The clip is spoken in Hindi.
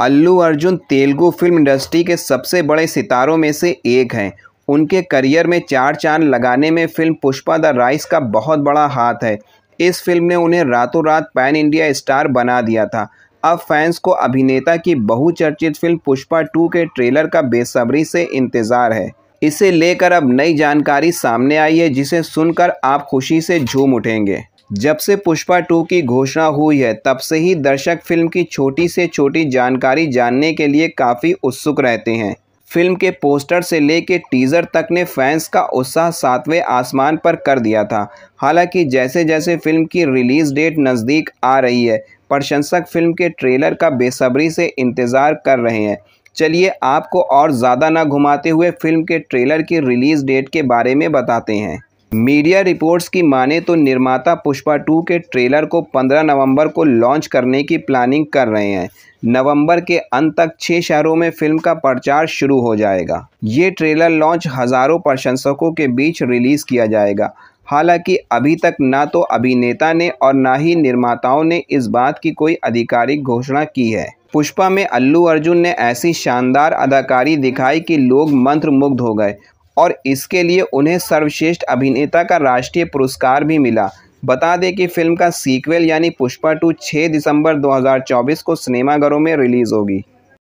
अल्लू अर्जुन तेलुगु फिल्म इंडस्ट्री के सबसे बड़े सितारों में से एक हैं उनके करियर में चार चांद लगाने में फिल्म पुष्पा द राइस का बहुत बड़ा हाथ है इस फिल्म ने उन्हें रातों रात पैन इंडिया स्टार बना दिया था अब फैंस को अभिनेता की बहुचर्चित फिल्म पुष्पा टू के ट्रेलर का बेसब्री से इंतज़ार है इसे लेकर अब नई जानकारी सामने आई है जिसे सुनकर आप खुशी से झूम उठेंगे जब से पुष्पा टू की घोषणा हुई है तब से ही दर्शक फिल्म की छोटी से छोटी जानकारी जानने के लिए काफ़ी उत्सुक रहते हैं फिल्म के पोस्टर से लेकर टीज़र तक ने फैंस का उत्साह सातवें आसमान पर कर दिया था हालांकि जैसे जैसे फिल्म की रिलीज़ डेट नज़दीक आ रही है प्रशंसक फिल्म के ट्रेलर का बेसब्री से इंतज़ार कर रहे हैं चलिए आपको और ज़्यादा ना घुमाते हुए फिल्म के ट्रेलर की रिलीज़ डेट के बारे में बताते हैं मीडिया रिपोर्ट्स की माने तो निर्माता पुष्पा टू के ट्रेलर को 15 नवंबर को लॉन्च करने की प्लानिंग कर रहे हैं नवंबर के अंत तक छः शहरों में फिल्म का प्रचार शुरू हो जाएगा ये ट्रेलर लॉन्च हज़ारों प्रशंसकों के बीच रिलीज़ किया जाएगा हालांकि अभी तक ना तो अभिनेता ने और ना ही निर्माताओं ने इस बात की कोई आधिकारिक घोषणा की है पुष्पा में अल्लू अर्जुन ने ऐसी शानदार अदाकारी दिखाई कि लोग मंत्रमुग्ध हो गए और इसके लिए उन्हें सर्वश्रेष्ठ अभिनेता का राष्ट्रीय पुरस्कार भी मिला बता दें कि फिल्म का सीक्वल यानी पुष्पा टू 6 दिसंबर 2024 को सिनेमाघरों में रिलीज़ होगी